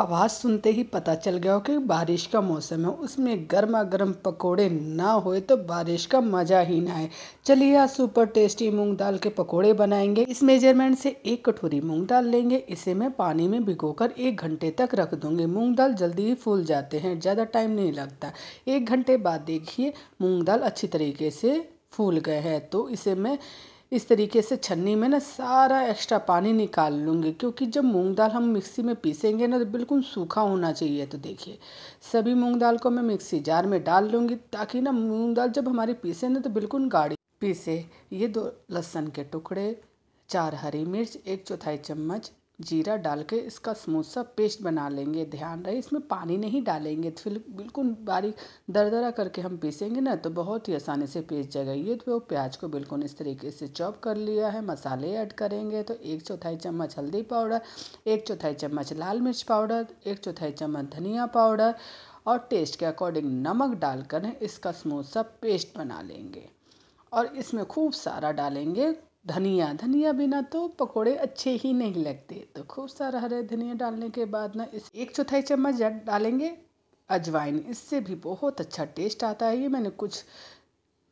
आवाज़ सुनते ही पता चल गया कि बारिश का मौसम है उसमें गर्मा गर्म पकौड़े ना होए तो बारिश का मज़ा ही ना आए चलिए आज सुपर टेस्टी मूंग दाल के पकोड़े बनाएंगे इस मेजरमेंट से एक कटोरी मूंग दाल लेंगे इसे मैं पानी में भिगोकर एक घंटे तक रख दूंगी मूंग दाल जल्दी ही फूल जाते हैं ज़्यादा टाइम नहीं लगता एक घंटे बाद देखिए मूँग दाल अच्छी तरीके से फूल गए हैं तो इसे मैं इस तरीके से छन्नी में ना सारा एक्स्ट्रा पानी निकाल लूँगी क्योंकि जब मूंग दाल हम मिक्सी में पीसेंगे ना तो बिल्कुल सूखा होना चाहिए तो देखिए सभी मूंग दाल को मैं मिक्सी जार में डाल लूँगी ताकि ना मूंग दाल जब हमारी पीसे ना तो बिल्कुल गाढ़ी पीसे ये दो लहसुन के टुकड़े चार हरी मिर्च एक चौथाई चम्मच जीरा डाल के इसका स्मूथ सा पेस्ट बना लेंगे ध्यान रहे इसमें पानी नहीं डालेंगे फिर बिल्कुल बारीक दरदरा करके हम पीसेंगे ना तो बहुत ही आसानी से पीस जाएगा ये तो प्याज को बिल्कुल इस तरीके से चॉप कर लिया है मसाले ऐड करेंगे तो एक चौथाई चम्मच हल्दी पाउडर एक चौथाई चम्मच लाल मिर्च पाउडर एक चौथाई चम्मच धनिया पाउडर और टेस्ट के अकॉर्डिंग नमक डालकर इसका स्मूथ सा पेस्ट बना लेंगे और इसमें खूब सारा डालेंगे धनिया धनिया बिना तो पकोड़े अच्छे ही नहीं लगते तो खूब सारा हरे धनिया डालने के बाद ना इस एक चौथाई चम्मच डालेंगे अजवाइन इससे भी बहुत अच्छा टेस्ट आता है ये मैंने कुछ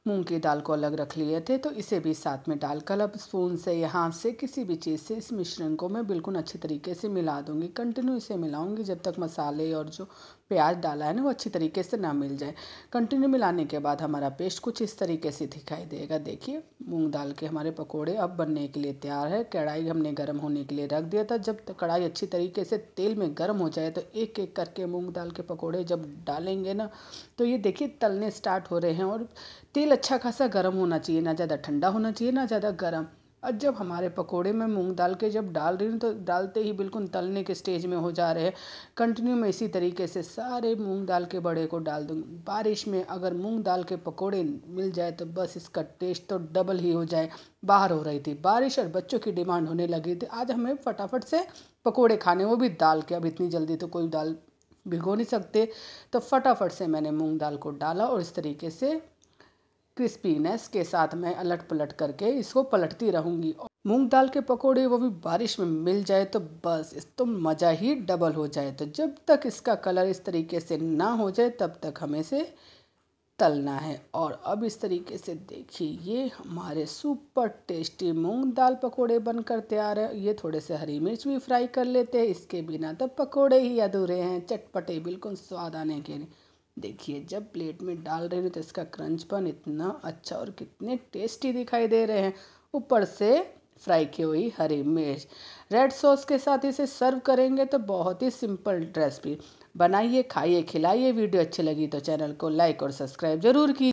मूंग की दाल को अलग रख लिए थे तो इसे भी साथ में डालकर अब स्पून से या हाथ से किसी भी चीज़ से इस मिश्रण को मैं बिल्कुल अच्छे तरीके से मिला दूंगी कंटिन्यू इसे मिलाऊंगी जब तक मसाले और जो प्याज डाला है ना वो अच्छी तरीके से ना मिल जाए कंटिन्यू मिलाने के बाद हमारा पेस्ट कुछ इस तरीके से दिखाई देगा देखिए मूंग दाल के हमारे पकौड़े अब बनने के लिए तैयार है कढ़ाई हमने गर्म होने के लिए रख दिया था जब कढ़ाई अच्छी तरीके से तेल में गर्म हो जाए तो एक एक करके मूँग दाल के पकौड़े जब डालेंगे ना तो ये देखिए तलने स्टार्ट हो रहे हैं और तेल तेल अच्छा खासा गर्म होना चाहिए ना ज़्यादा ठंडा होना चाहिए ना ज़्यादा गर्म और जब हमारे पकोड़े में मूंग दाल के जब डाल रही हूँ तो डालते ही बिल्कुल तलने के स्टेज में हो जा रहे हैं कंटिन्यू मैं इसी तरीके से सारे मूंग दाल के बड़े को डाल दूँगी बारिश में अगर मूंग दाल के पकोड़े मिल जाए तो बस इसका टेस्ट तो डबल ही हो जाए बाहर हो रही थी बारिश और बच्चों की डिमांड होने लगी थी आज हमें फटाफट से पकौड़े खाने वो भी दाल के अब इतनी जल्दी तो कोई दाल भिगो नहीं सकते तो फटाफट से मैंने मूंग दाल को डाला और इस तरीके से क्रिस्पीनेस के साथ मैं अलट पलट करके इसको पलटती रहूँगी मूंग दाल के पकोड़े वो भी बारिश में मिल जाए तो बस इस तो मज़ा ही डबल हो जाए तो जब तक इसका कलर इस तरीके से ना हो जाए तब तक हमें से तलना है और अब इस तरीके से देखिए ये हमारे सुपर टेस्टी मूंग दाल पकोड़े बनकर तैयार है ये थोड़े से हरी मिर्च भी फ्राई कर लेते हैं इसके बिना तो पकोड़े ही अधूरे हैं चटपटे बिल्कुल स्वाद आने के लिए देखिए जब प्लेट में डाल रहे हैं तो इसका क्रंचपन इतना अच्छा और कितने टेस्टी दिखाई दे रहे हैं ऊपर से फ्राई की हुई हरी मिर्च रेड सॉस के साथ इसे सर्व करेंगे तो बहुत ही सिंपल रेसिपी बनाइए खाइए खिलाइए वीडियो अच्छी लगी तो चैनल को लाइक और सब्सक्राइब जरूर कीजिए